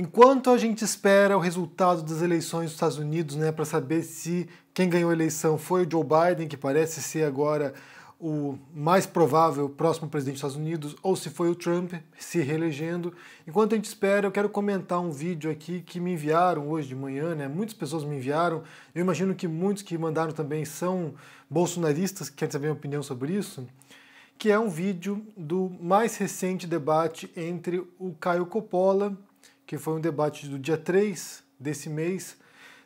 Enquanto a gente espera o resultado das eleições dos Estados Unidos, né, para saber se quem ganhou a eleição foi o Joe Biden, que parece ser agora o mais provável próximo presidente dos Estados Unidos, ou se foi o Trump se reelegendo. Enquanto a gente espera, eu quero comentar um vídeo aqui que me enviaram hoje de manhã, né? Muitas pessoas me enviaram. Eu imagino que muitos que mandaram também são bolsonaristas que querem saber a minha opinião sobre isso que é um vídeo do mais recente debate entre o Caio Coppola que foi um debate do dia 3 desse mês,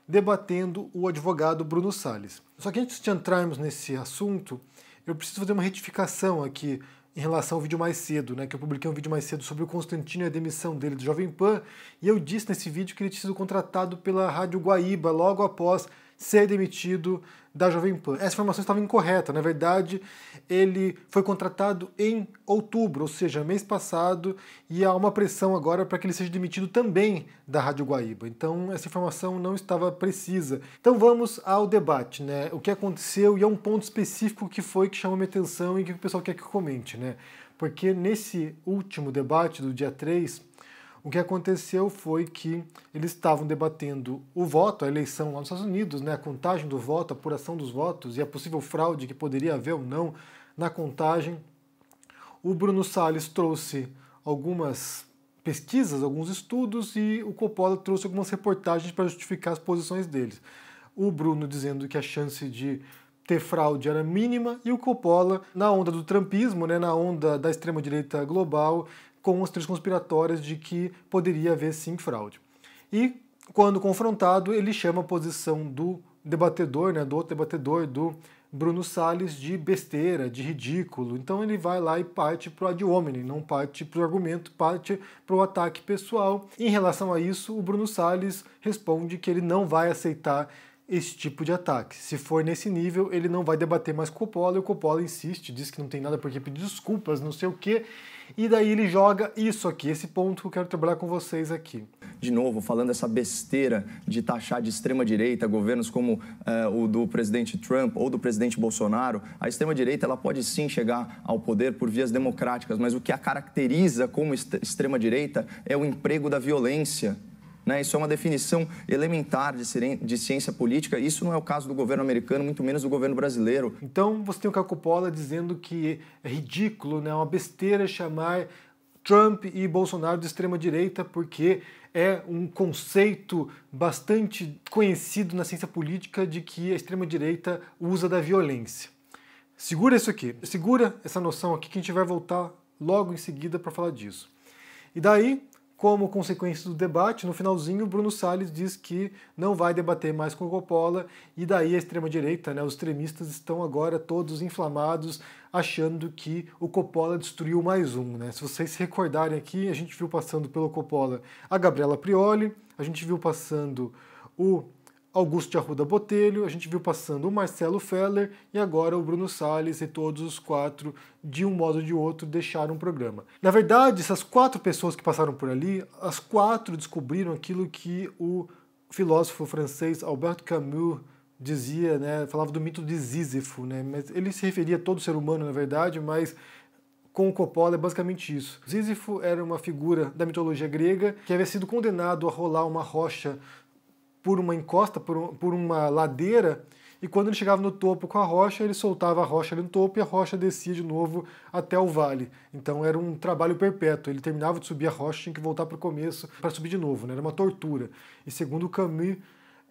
debatendo o advogado Bruno Salles. Só que antes de entrarmos nesse assunto, eu preciso fazer uma retificação aqui em relação ao vídeo mais cedo, né, que eu publiquei um vídeo mais cedo sobre o Constantino e a demissão dele do Jovem Pan, e eu disse nesse vídeo que ele tinha sido contratado pela Rádio Guaíba logo após ser demitido da Jovem Pan. Essa informação estava incorreta, na verdade, ele foi contratado em outubro, ou seja, mês passado, e há uma pressão agora para que ele seja demitido também da Rádio Guaíba. Então, essa informação não estava precisa. Então, vamos ao debate, né? O que aconteceu e é um ponto específico que foi que chamou minha atenção e que o pessoal quer que eu comente, né? Porque nesse último debate do dia 3, o que aconteceu foi que eles estavam debatendo o voto, a eleição lá nos Estados Unidos, né, a contagem do voto, a apuração dos votos e a possível fraude que poderia haver ou não na contagem. O Bruno Salles trouxe algumas pesquisas, alguns estudos e o Coppola trouxe algumas reportagens para justificar as posições deles. O Bruno dizendo que a chance de ter fraude era mínima e o Coppola, na onda do trumpismo, né, na onda da extrema-direita global, com os três conspiratórios de que poderia haver sim fraude. E quando confrontado, ele chama a posição do debatedor, né, do outro debatedor, do Bruno Salles, de besteira, de ridículo. Então ele vai lá e parte para o ad hominem, não parte para o argumento, parte para o ataque pessoal. Em relação a isso, o Bruno Salles responde que ele não vai aceitar esse tipo de ataque. Se for nesse nível, ele não vai debater mais com o Coppola, e o Coppola insiste, diz que não tem nada porque pedir desculpas, não sei o quê, e daí ele joga isso aqui, esse ponto que eu quero trabalhar com vocês aqui. De novo, falando essa besteira de taxar de extrema-direita governos como uh, o do presidente Trump ou do presidente Bolsonaro, a extrema-direita ela pode sim chegar ao poder por vias democráticas, mas o que a caracteriza como extrema-direita é o emprego da violência né? Isso é uma definição elementar de ciência política. Isso não é o caso do governo americano, muito menos do governo brasileiro. Então você tem o Cacopola dizendo que é ridículo, né? É uma besteira chamar Trump e Bolsonaro de extrema-direita, porque é um conceito bastante conhecido na ciência política de que a extrema-direita usa da violência. Segura isso aqui, segura essa noção aqui que a gente vai voltar logo em seguida para falar disso. E daí, como consequência do debate, no finalzinho, Bruno Salles diz que não vai debater mais com Coppola, e daí a extrema-direita, né, os extremistas estão agora todos inflamados, achando que o Coppola destruiu mais um. Né? Se vocês se recordarem aqui, a gente viu passando pelo Coppola a Gabriela Prioli, a gente viu passando o Augusto de Arruda Botelho, a gente viu passando o Marcelo Feller e agora o Bruno Salles e todos os quatro, de um modo ou de outro, deixaram o programa. Na verdade, essas quatro pessoas que passaram por ali, as quatro descobriram aquilo que o filósofo francês Albert Camus dizia, né, falava do mito de Sísifo, né, mas ele se referia a todo ser humano, na verdade, mas com o Coppola é basicamente isso. Sísifo era uma figura da mitologia grega que havia sido condenado a rolar uma rocha por uma encosta, por, um, por uma ladeira, e quando ele chegava no topo com a rocha, ele soltava a rocha ali no topo e a rocha descia de novo até o vale. Então era um trabalho perpétuo. Ele terminava de subir a rocha, tinha que voltar para o começo para subir de novo, né? era uma tortura. E segundo Camus,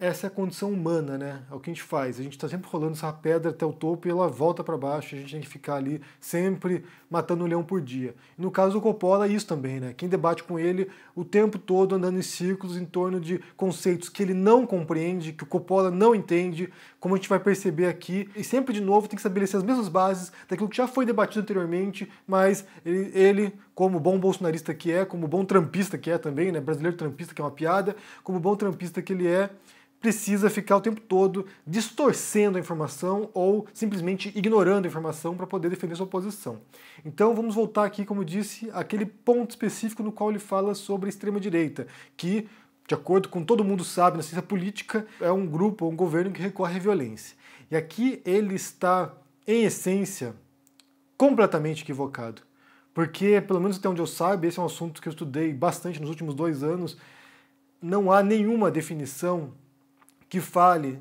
essa é a condição humana, né? É o que a gente faz. A gente está sempre rolando essa pedra até o topo e ela volta para baixo. A gente tem que ficar ali sempre matando um leão por dia. no caso do Coppola, é isso também, né? Quem debate com ele o tempo todo andando em círculos em torno de conceitos que ele não compreende, que o Coppola não entende, como a gente vai perceber aqui. E sempre de novo tem que estabelecer as mesmas bases daquilo que já foi debatido anteriormente, mas ele, ele como bom bolsonarista que é, como bom trampista que é também, né? Brasileiro trampista que é uma piada, como bom trampista que ele é precisa ficar o tempo todo distorcendo a informação ou simplesmente ignorando a informação para poder defender sua posição. Então vamos voltar aqui, como disse, aquele ponto específico no qual ele fala sobre a extrema-direita, que, de acordo com todo mundo sabe na ciência política, é um grupo ou um governo que recorre à violência. E aqui ele está, em essência, completamente equivocado. Porque, pelo menos até onde eu saiba, esse é um assunto que eu estudei bastante nos últimos dois anos. Não há nenhuma definição que fale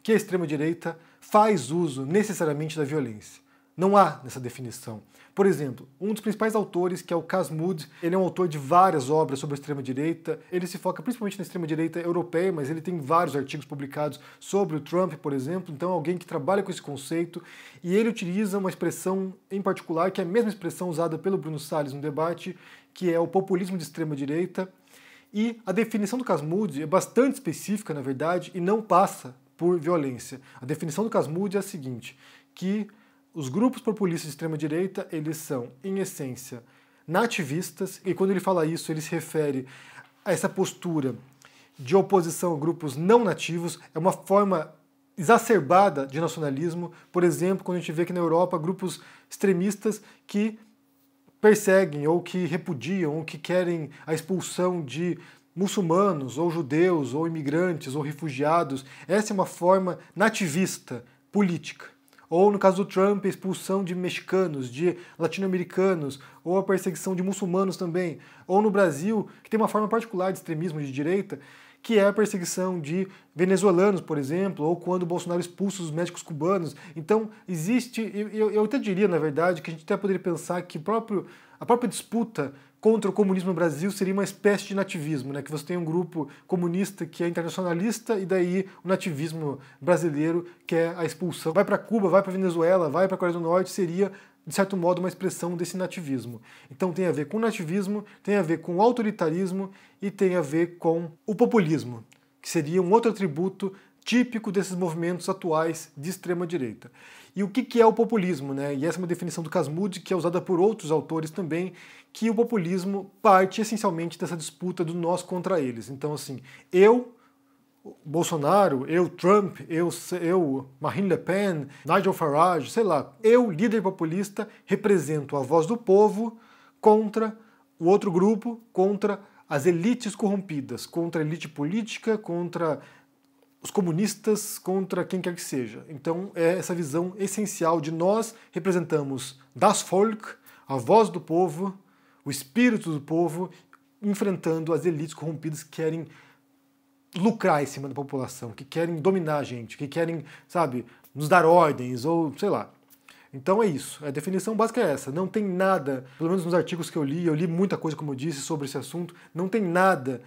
que a extrema-direita faz uso necessariamente da violência. Não há nessa definição. Por exemplo, um dos principais autores, que é o Kasmud, ele é um autor de várias obras sobre a extrema-direita. Ele se foca principalmente na extrema-direita europeia, mas ele tem vários artigos publicados sobre o Trump, por exemplo. Então, alguém que trabalha com esse conceito. E ele utiliza uma expressão em particular, que é a mesma expressão usada pelo Bruno Salles no debate, que é o populismo de extrema-direita. E a definição do Casmud é bastante específica, na verdade, e não passa por violência. A definição do Casmud é a seguinte, que os grupos populistas de extrema direita, eles são, em essência, nativistas, e quando ele fala isso, ele se refere a essa postura de oposição a grupos não nativos, é uma forma exacerbada de nacionalismo, por exemplo, quando a gente vê que na Europa grupos extremistas que perseguem ou que repudiam ou que querem a expulsão de muçulmanos ou judeus ou imigrantes ou refugiados. Essa é uma forma nativista política. Ou no caso do Trump, a expulsão de mexicanos, de latino-americanos, ou a perseguição de muçulmanos também. Ou no Brasil, que tem uma forma particular de extremismo de direita, que é a perseguição de venezuelanos, por exemplo, ou quando Bolsonaro expulsa os médicos cubanos. Então, existe, eu, eu até diria, na verdade, que a gente até poderia pensar que próprio, a própria disputa contra o comunismo no Brasil seria uma espécie de nativismo, né? que você tem um grupo comunista que é internacionalista e daí o nativismo brasileiro que é a expulsão. Vai para Cuba, vai para Venezuela, vai para a Coreia do Norte, seria de certo modo, uma expressão desse nativismo. Então tem a ver com nativismo, tem a ver com o autoritarismo e tem a ver com o populismo, que seria um outro atributo típico desses movimentos atuais de extrema direita. E o que é o populismo? Né? E essa é uma definição do Casmurd que é usada por outros autores também, que o populismo parte essencialmente dessa disputa do nós contra eles. Então, assim, eu Bolsonaro, eu Trump, eu, eu Marine Le Pen, Nigel Farage, sei lá. Eu, líder populista, represento a voz do povo contra o outro grupo, contra as elites corrompidas, contra a elite política, contra os comunistas, contra quem quer que seja. Então é essa visão essencial de nós representamos das folk, a voz do povo, o espírito do povo, enfrentando as elites corrompidas que querem lucrar em cima da população, que querem dominar a gente, que querem, sabe, nos dar ordens ou sei lá. Então é isso. A definição básica é essa. Não tem nada, pelo menos nos artigos que eu li, eu li muita coisa, como eu disse, sobre esse assunto, não tem nada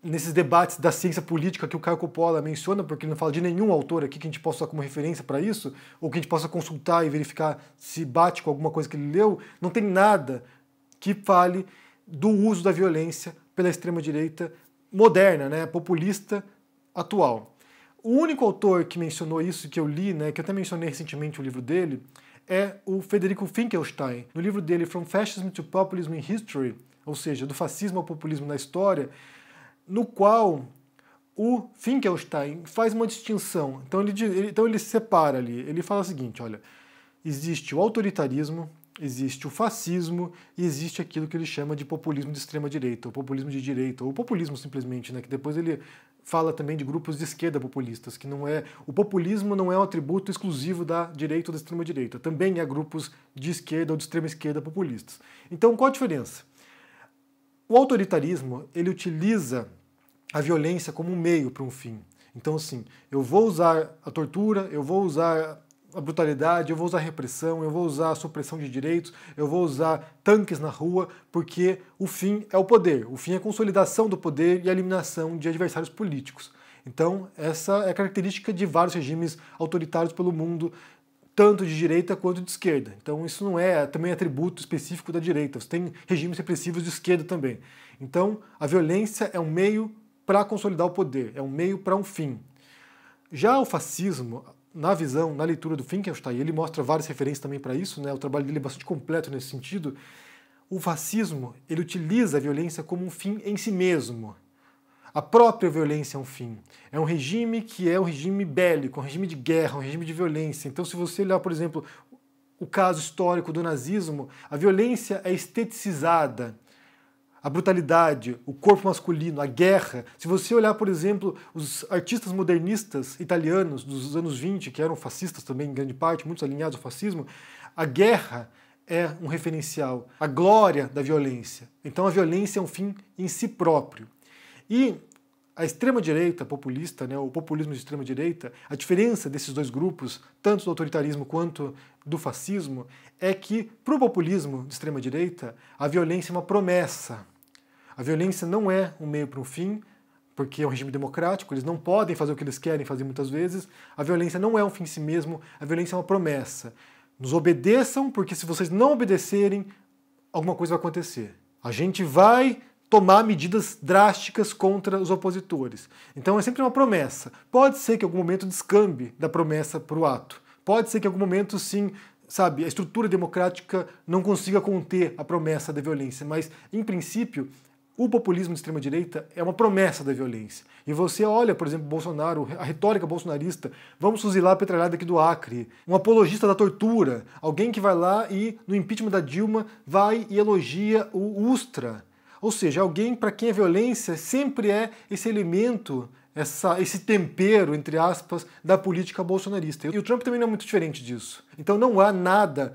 nesses debates da ciência política que o Caio Coppola menciona, porque ele não fala de nenhum autor aqui que a gente possa usar como referência para isso, ou que a gente possa consultar e verificar se bate com alguma coisa que ele leu, não tem nada que fale do uso da violência pela extrema-direita moderna, né, populista atual. O único autor que mencionou isso que eu li, né, que eu até mencionei recentemente o livro dele, é o Federico Finkelstein. No livro dele From Fascism to Populism in History, ou seja, do fascismo ao populismo na história, no qual o Finkelstein faz uma distinção. Então ele, ele, então ele separa ali, ele fala o seguinte, olha, existe o autoritarismo, existe o fascismo e existe aquilo que ele chama de populismo de extrema direita, ou populismo de direita, ou populismo simplesmente, né, que depois ele fala também de grupos de esquerda populistas, que não é o populismo não é um atributo exclusivo da direita ou da extrema direita, também há grupos de esquerda ou de extrema esquerda populistas. Então, qual a diferença? O autoritarismo, ele utiliza a violência como um meio para um fim. Então, assim, eu vou usar a tortura, eu vou usar a brutalidade, eu vou usar repressão, eu vou usar supressão de direitos, eu vou usar tanques na rua, porque o fim é o poder, o fim é a consolidação do poder e a eliminação de adversários políticos. Então, essa é a característica de vários regimes autoritários pelo mundo, tanto de direita quanto de esquerda. Então, isso não é também é atributo específico da direita, você tem regimes repressivos de esquerda também. Então, a violência é um meio para consolidar o poder, é um meio para um fim. Já o fascismo, na visão, na leitura do Finkelstein, ele mostra várias referências também para isso, né? o trabalho dele é bastante completo nesse sentido, o fascismo ele utiliza a violência como um fim em si mesmo. A própria violência é um fim. É um regime que é um regime bélico, um regime de guerra, um regime de violência. Então, se você olhar, por exemplo, o caso histórico do nazismo, a violência é esteticizada a brutalidade, o corpo masculino, a guerra. Se você olhar, por exemplo, os artistas modernistas italianos dos anos 20, que eram fascistas também em grande parte, muitos alinhados ao fascismo, a guerra é um referencial, a glória da violência. Então a violência é um fim em si próprio. E a extrema-direita populista, né, o populismo de extrema-direita, a diferença desses dois grupos, tanto do autoritarismo quanto do fascismo, é que, para o populismo de extrema-direita, a violência é uma promessa. A violência não é um meio para um fim, porque é um regime democrático, eles não podem fazer o que eles querem fazer muitas vezes. A violência não é um fim em si mesmo, a violência é uma promessa. Nos obedeçam, porque se vocês não obedecerem, alguma coisa vai acontecer. A gente vai tomar medidas drásticas contra os opositores. Então é sempre uma promessa. Pode ser que em algum momento descambe da promessa para o ato. Pode ser que em algum momento, sim, sabe, a estrutura democrática não consiga conter a promessa da violência. Mas, em princípio, o populismo de extrema-direita é uma promessa da violência. E você olha, por exemplo, Bolsonaro, a retórica bolsonarista, vamos fuzilar a petralhada aqui do Acre, um apologista da tortura, alguém que vai lá e, no impeachment da Dilma, vai e elogia o Ustra. Ou seja, alguém para quem a violência sempre é esse elemento, essa, esse tempero, entre aspas, da política bolsonarista. E o Trump também não é muito diferente disso. Então não há nada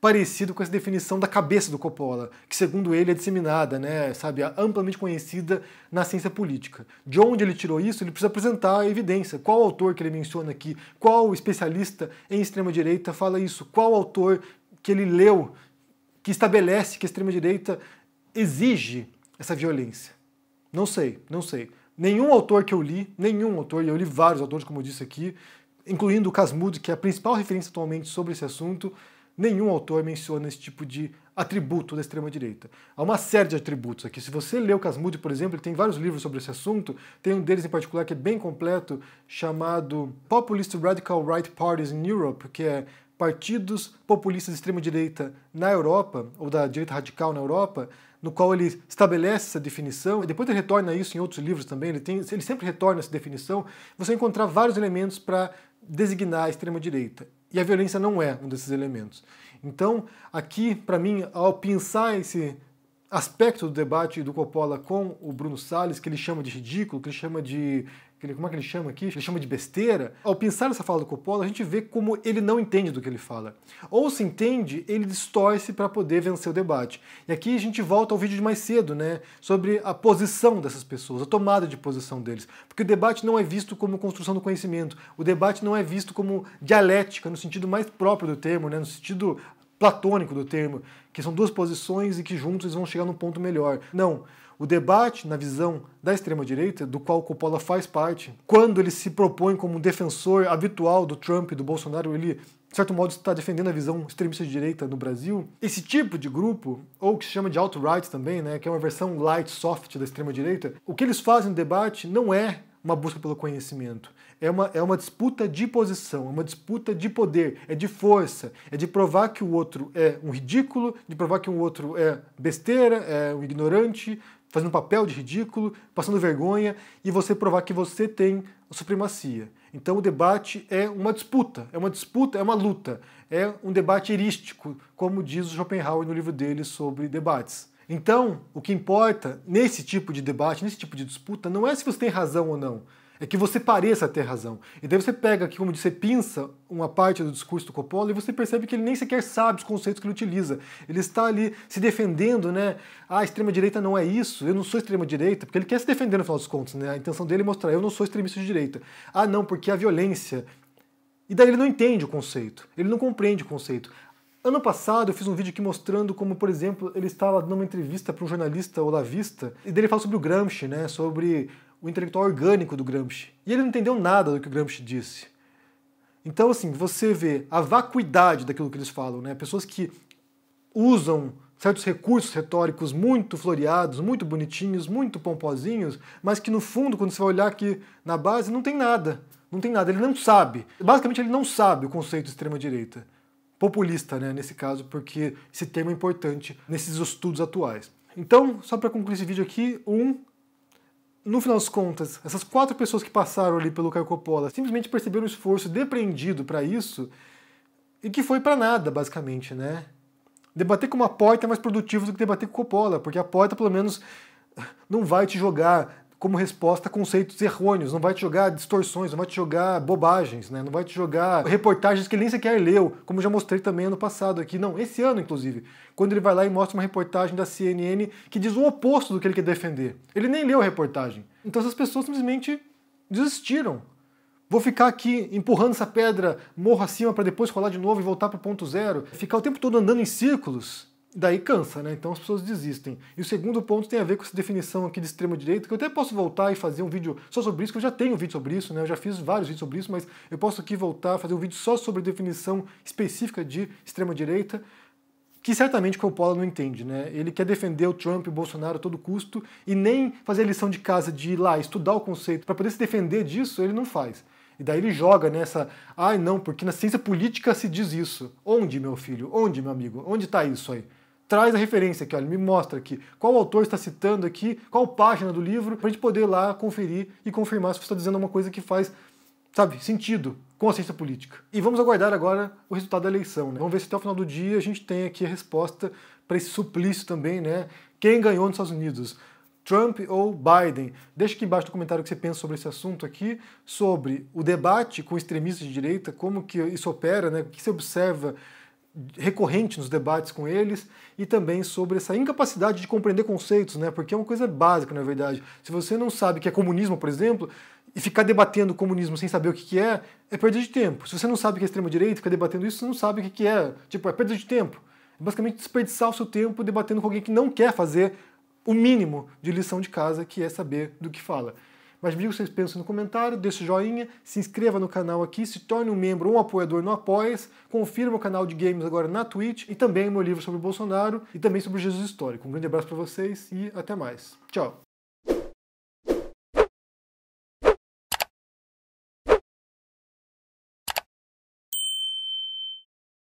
parecido com essa definição da cabeça do Coppola, que segundo ele é disseminada, né, sabe, amplamente conhecida na ciência política. De onde ele tirou isso, ele precisa apresentar a evidência. Qual autor que ele menciona aqui? Qual especialista em extrema direita fala isso? Qual autor que ele leu que estabelece que a extrema direita exige essa violência? Não sei, não sei. Nenhum autor que eu li, nenhum autor, e eu li vários autores, como eu disse aqui, incluindo o Casmud, que é a principal referência atualmente sobre esse assunto, Nenhum autor menciona esse tipo de atributo da extrema-direita. Há uma série de atributos aqui. Se você lê o Casmudi, por exemplo, ele tem vários livros sobre esse assunto, tem um deles em particular que é bem completo, chamado Populist Radical Right Parties in Europe, que é partidos populistas de extrema-direita na Europa, ou da direita radical na Europa, no qual ele estabelece essa definição, e depois ele retorna isso em outros livros também, ele, tem, ele sempre retorna essa definição, você encontrar vários elementos para designar a extrema-direita. E a violência não é um desses elementos. Então, aqui, para mim, ao pensar esse aspecto do debate do Coppola com o Bruno Salles, que ele chama de ridículo, que ele chama de como é que ele chama aqui? Ele chama de besteira. Ao pensar nessa fala do Coppola, a gente vê como ele não entende do que ele fala. Ou se entende, ele distorce para poder vencer o debate. E aqui a gente volta ao vídeo de mais cedo, né? Sobre a posição dessas pessoas, a tomada de posição deles. Porque o debate não é visto como construção do conhecimento. O debate não é visto como dialética, no sentido mais próprio do termo, né? No sentido platônico do termo, que são duas posições e que juntos eles vão chegar num ponto melhor. Não. O debate, na visão da extrema-direita, do qual Coppola faz parte, quando ele se propõe como um defensor habitual do Trump e do Bolsonaro, ele, de certo modo, está defendendo a visão extremista de direita no Brasil. Esse tipo de grupo, ou que se chama de alt-right também, né, que é uma versão light, soft da extrema-direita, o que eles fazem no debate não é uma busca pelo conhecimento. É uma, é uma disputa de posição, é uma disputa de poder, é de força, é de provar que o outro é um ridículo, de provar que o outro é besteira, é um ignorante, fazendo papel de ridículo, passando vergonha, e você provar que você tem a supremacia. Então o debate é uma disputa, é uma disputa, é uma luta, é um debate erístico, como diz o Schopenhauer no livro dele sobre debates. Então, o que importa nesse tipo de debate, nesse tipo de disputa, não é se você tem razão ou não, é que você pareça ter razão. E daí você pega aqui, como disse, pinça uma parte do discurso do Coppola e você percebe que ele nem sequer sabe os conceitos que ele utiliza. Ele está ali se defendendo, né? Ah, a extrema-direita não é isso, eu não sou extrema-direita, porque ele quer se defender no final dos contos, né? A intenção dele é mostrar, eu não sou extremista de direita. Ah, não, porque a violência. E daí ele não entende o conceito, ele não compreende o conceito. Ano passado eu fiz um vídeo aqui mostrando como, por exemplo, ele estava dando uma entrevista para um jornalista olavista e dele fala sobre o Gramsci, né, sobre o intelectual orgânico do Gramsci. E ele não entendeu nada do que o Gramsci disse. Então, assim, você vê a vacuidade daquilo que eles falam, né? Pessoas que usam certos recursos retóricos muito floreados, muito bonitinhos, muito pomposinhos, mas que no fundo, quando você vai olhar aqui na base, não tem nada. Não tem nada, ele não sabe. Basicamente, ele não sabe o conceito de extrema-direita populista, né, nesse caso, porque esse termo é importante nesses estudos atuais. Então, só para concluir esse vídeo aqui, um, no final das contas, essas quatro pessoas que passaram ali pelo Caio Coppola simplesmente perceberam o esforço depreendido para isso e que foi para nada, basicamente, né? Debater com uma porta é mais produtivo do que debater com Coppola, porque a porta, pelo menos, não vai te jogar como resposta conceitos errôneos, não vai te jogar distorções, não vai te jogar bobagens, né? não vai te jogar reportagens que ele nem sequer leu, como já mostrei também ano passado aqui, não, esse ano inclusive, quando ele vai lá e mostra uma reportagem da CNN que diz o oposto do que ele quer defender. Ele nem leu a reportagem. Então essas pessoas simplesmente desistiram. Vou ficar aqui empurrando essa pedra morro acima para depois rolar de novo e voltar para o ponto zero. Ficar o tempo todo andando em círculos daí cansa, né? Então as pessoas desistem. E o segundo ponto tem a ver com essa definição aqui de extrema direita, que eu até posso voltar e fazer um vídeo só sobre isso, que eu já tenho um vídeo sobre isso, né? Eu já fiz vários vídeos sobre isso, mas eu posso aqui voltar, fazer um vídeo só sobre definição específica de extrema direita, que certamente o Coppola não entende, né? Ele quer defender o Trump e o Bolsonaro a todo custo e nem fazer a lição de casa de ir lá estudar o conceito para poder se defender disso, ele não faz. E daí ele joga nessa, ai ah, não, porque na ciência política se diz isso. Onde, meu filho? Onde, meu amigo? Onde está isso aí? traz a referência aqui, olha, me mostra aqui qual autor está citando aqui, qual página do livro, para a gente poder ir lá conferir e confirmar se você está dizendo uma coisa que faz, sabe, sentido com a ciência política. E vamos aguardar agora o resultado da eleição, né? Vamos ver se até o final do dia a gente tem aqui a resposta para esse suplício também, né? Quem ganhou nos Estados Unidos? Trump ou Biden? Deixa aqui embaixo no comentário o que você pensa sobre esse assunto aqui, sobre o debate com extremistas de direita, como que isso opera, né? o que você observa recorrente nos debates com eles e também sobre essa incapacidade de compreender conceitos, né? Porque é uma coisa básica, na verdade. Se você não sabe o que é comunismo, por exemplo, e ficar debatendo comunismo sem saber o que, é, é perda de tempo. Se você não sabe o que é extrema-direita, ficar debatendo isso, você não sabe o que, que é. Tipo, é perda de tempo. É basicamente desperdiçar o seu tempo debatendo com alguém que não quer fazer o mínimo de lição de casa, que é saber do que fala. Mas me diga o que vocês pensam no comentário, deixe joinha, se inscreva no canal aqui, se torne um membro ou um apoiador no Apoies, confirma o canal de games agora na Twitch e também o meu livro sobre o Bolsonaro e também sobre Jesus histórico. Um grande abraço para vocês e até mais. Tchau!